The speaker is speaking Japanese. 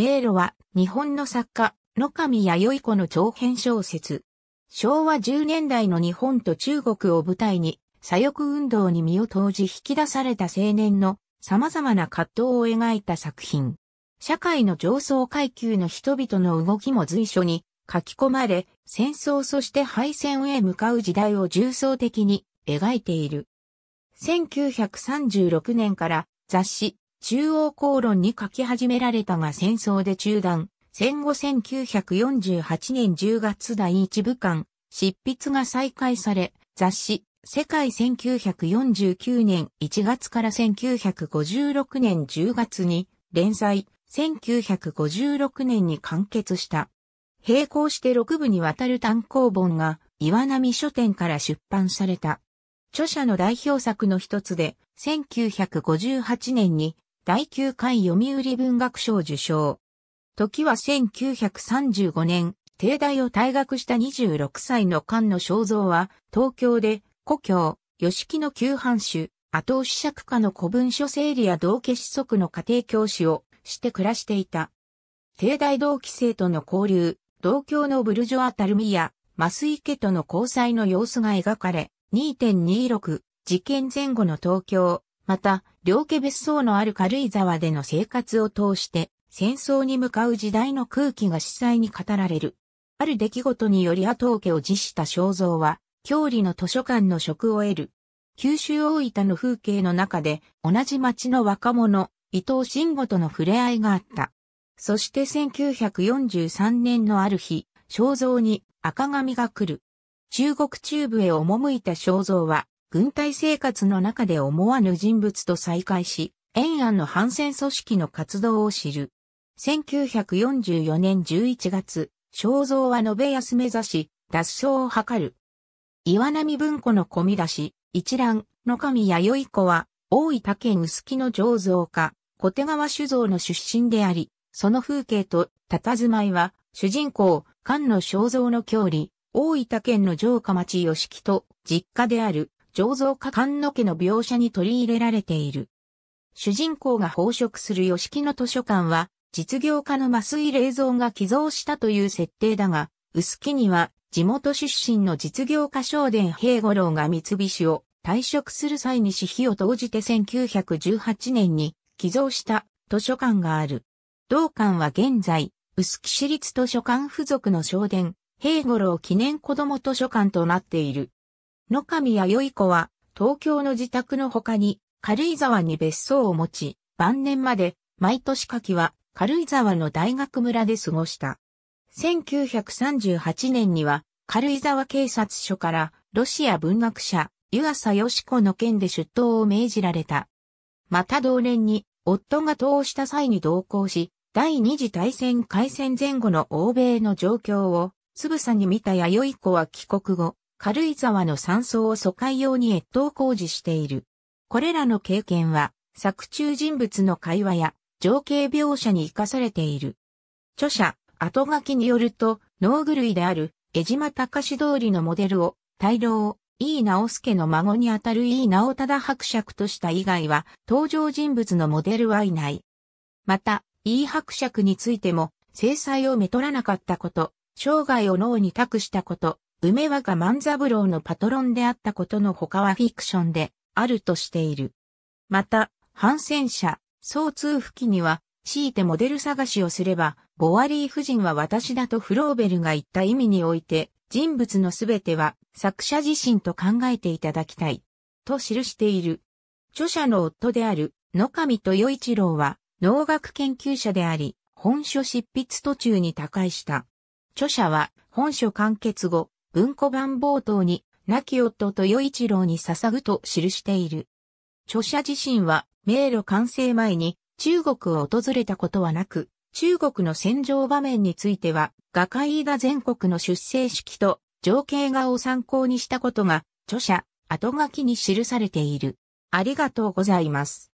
迷路は日本の作家、野上弥生子の長編小説。昭和10年代の日本と中国を舞台に、左翼運動に身を投じ引き出された青年の様々な葛藤を描いた作品。社会の上層階級の人々の動きも随所に書き込まれ、戦争そして敗戦へ向かう時代を重層的に描いている。1936年から雑誌中央公論に書き始められたが戦争で中断。戦後1948年10月第一部間、執筆が再開され、雑誌、世界1949年1月から1956年10月に連載、1956年に完結した。並行して6部にわたる単行本が岩波書店から出版された。著者の代表作の一つで、1958年に第9回読売文学賞受賞。時は1935年、帝大を退学した26歳の菅野肖像は、東京で、故郷、吉木の旧藩主、後押し尺家の古文書整理や道家子息の家庭教師をして暮らしていた。帝大同期生との交流、同郷のブルジョア・タルミスイ池との交際の様子が描かれ、2.26事件前後の東京、また、両家別荘のある軽井沢での生活を通して、戦争に向かう時代の空気が司祭に語られる。ある出来事により後受けを辞した肖像は、郷里の図書館の職を得る。九州大分の風景の中で、同じ町の若者、伊藤慎吾との触れ合いがあった。そして1943年のある日、肖像に赤髪が来る。中国中部へ赴いた肖像は、軍隊生活の中で思わぬ人物と再会し、延安の反戦組織の活動を知る。1944年11月、肖像は延べ安目指し、脱走を図る。岩波文庫の込み出し、一覧、の神弥生子は、大分県薄木の醸造家、小手川酒造の出身であり、その風景と、佇まいは、主人公、菅野肖像の郷里、大分県の城下町吉木と、実家である、醸造家菅野家の描写に取り入れられている。主人公が飽食する吉木の図書館は、実業家の麻酔冷蔵が寄贈したという設定だが、薄木には地元出身の実業家商伝平五郎が三菱を退職する際に私費を投じて1918年に寄贈した図書館がある。同館は現在、薄木市立図書館付属の商伝平五郎記念子供図書館となっている。野上弥生子は、東京の自宅の他に、軽井沢に別荘を持ち、晩年まで、毎年夏季は、軽井沢の大学村で過ごした。1938年には、軽井沢警察署から、ロシア文学者、湯浅義子の件で出頭を命じられた。また同年に、夫が通した際に同行し、第二次大戦開戦前後の欧米の状況を、つぶさに見た弥生子は帰国後、軽井沢の山荘を疎開用に越冬工事している。これらの経験は、作中人物の会話や情景描写に活かされている。著者、後書きによると、農具類である江島隆通りのモデルを、大老、井伊直介の孫にあたる井伊直忠伯爵とした以外は、登場人物のモデルはいない。また、井伊伯爵についても、制裁をめとらなかったこと、生涯を脳に託したこと、梅若万三郎のパトロンであったことの他はフィクションであるとしている。また、反戦者、総通付近には、強いてモデル探しをすれば、ボワリー夫人は私だとフローベルが言った意味において、人物のすべては作者自身と考えていただきたい。と記している。著者の夫である野上豊一郎は農学研究者であり、本書執筆途中に他界した。著者は本書完結後、文庫版冒頭に、亡き夫と与一郎に捧ぐと記している。著者自身は、迷路完成前に中国を訪れたことはなく、中国の戦場場面については、画界が全国の出生式と情景画を参考にしたことが、著者、後書きに記されている。ありがとうございます。